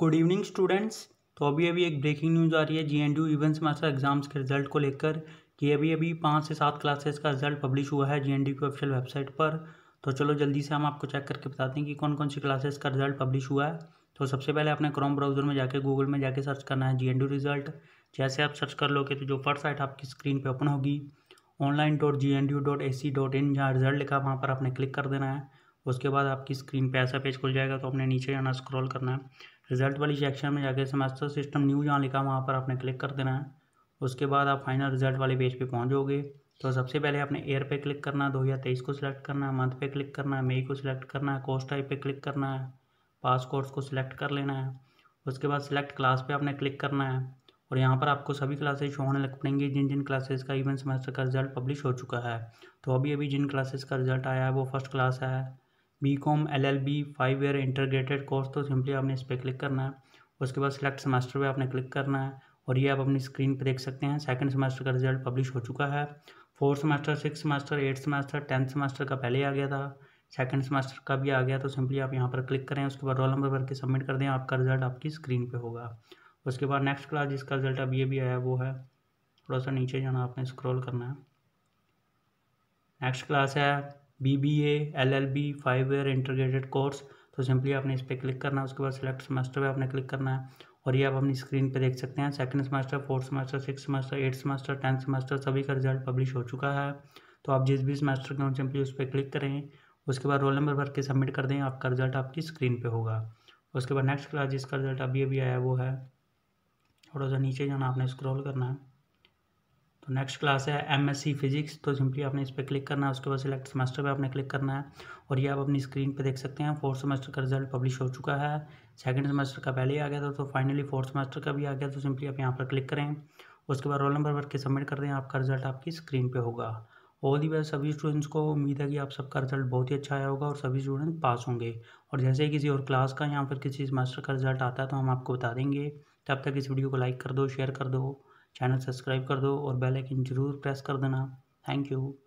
good evening students तो अभी अभी एक ब्रेकिंग न्यूज़ आ रही है G N U events master exams के रिजल्ट को लेकर कि अभी अभी पाँच से सात क्लासेस का रिजल्ट पब्लिश हुआ है जी एन डी की ऑफिशियल वेबसाइट पर तो चलो जल्दी से हम आपको चेक करके बताते हैं कि कौन कौन सी क्लासेस का रिजल्ट पब्लिश हुआ है तो सबसे पहले आपने क्रोम ब्राउज़र में जाके गूगल में जाके सर्च करना है जी एन रिजल्ट जैसे आप सर्च कर लोगे तो जो फर्स्ट साइट आपकी स्क्रीन पर ओपन होगी online dot G N U dot A C dot in जहाँ रिजल्ट लिखा वहाँ पर आपने क्लिक कर देना है उसके बाद आपकी स्क्रीन पे ऐसा पेज खुल जाएगा तो आपने नीचे जाना स्क्रॉल करना है रिजल्ट वाली सेक्शन में जाके सेमेस्टर सिस्टम न्यू जहाँ लिखा वहाँ पर आपने क्लिक कर देना है उसके बाद आप फाइनल रिजल्ट वाले पेज पे पहुँच जाओगे तो सबसे पहले आपने एयर पे क्लिक करना है दो हज़ार तेईस को सिलेक्ट करना है मंथ पे क्लिक करना है मई को सिलेक्ट करना है कोर्स टाइप पे क्लिक करना है पास कोर्स को सिलेक्ट कर लेना है उसके बाद सिलेक्ट क्लास पे आपने क्लिक करना है और यहाँ पर आपको सभी क्लासेज शो होने लग पड़ेंगे जिन जिन क्लासेस का इवन सेमेस्टर का रिजल्ट पब्लिश हो चुका है तो अभी अभी जिन क्लासेस का रिजल्ट आया है वो फर्स्ट क्लास है B com L L B five year integrated course तो सिंपली आपने इस पर क्लिक करना है उसके बाद सिलेक्ट सेमेस्टर पे आपने क्लिक करना है और ये आप अपनी स्क्रीन पे देख सकते हैं सेकंड सेमेस्टर का रिजल्ट पब्लिश हो चुका है fourth semester six semester eighth semester tenth semester का पहले आ गया था सेकंड सेमेस्टर का भी आ गया तो सिंपली आप यहाँ पर क्लिक करें उसके बाद रोल नंबर भर के सबमिट कर दें आपका रिजल्ट आपकी स्क्रीन पर होगा उसके बाद नेक्स्ट क्लास जिसका रिजल्ट अब ये भी आया वो है थोड़ा सा नीचे जाना आपने स्क्रॉल करना है नेक्स्ट क्लास है B B A L L B five year integrated course तो सिंपली आपने इस पर क्लिक करना है उसके बाद सिलेक्ट सेमेस्टर पे आपने क्लिक करना है और ये आप अपनी स्क्रीन पे देख सकते हैं second semester fourth semester six semester eight semester tenth semester सभी का रिजल्ट पब्लिश हो चुका है तो आप जिस भी सेमेस्टर के हों सिंपली उस पर क्लिक करें उसके बाद रोल नंबर भर के सबमिट कर दें आपका रिजल्ट आपकी स्क्रीन पर होगा उसके बाद नेक्स्ट क्लास जिसका रिजल्ट अभी अभी आया वो है थोड़ा सा नीचे जाना आपने स्क्रॉल करना है तो नेक्स्ट क्लास है एमएससी फिजिक्स तो सिंपली आपने इस पर क्लिक करना है उसके बाद सिलेक्ट सेमेस्टर पे आपने क्लिक करना है और ये आप अपनी स्क्रीन पे देख सकते हैं फोर्थ सेमेस्टर का रिजल्ट पब्लिश हो चुका है सेकंड सेमेस्टर का पहले ही आ गया था तो फाइनली फोर्थ सेमेस्टर का भी आ गया तो सिंपली आप यहाँ पर क्लिक करें उसके बाद रोल नंबर भर के सबमिट कर दें आपका रिजल्ट आपकी स्क्रीन पर होगा ऑल दी बेस्ट सभी स्टूडेंट्स को उम्मीद है कि आप सबका रिजल्ट बहुत ही अच्छा आया होगा और सभी स्टूडेंट पास होंगे और जैसे ही किसी और क्लास का या फिर किसी सेमेस्टर का रिजल्ट आता है तो हम आपको बता देंगे तब तक इस वीडियो को लाइक कर दो शेयर कर दो चैनल सब्सक्राइब कर दो और बेल आइकन जरूर प्रेस कर देना थैंक यू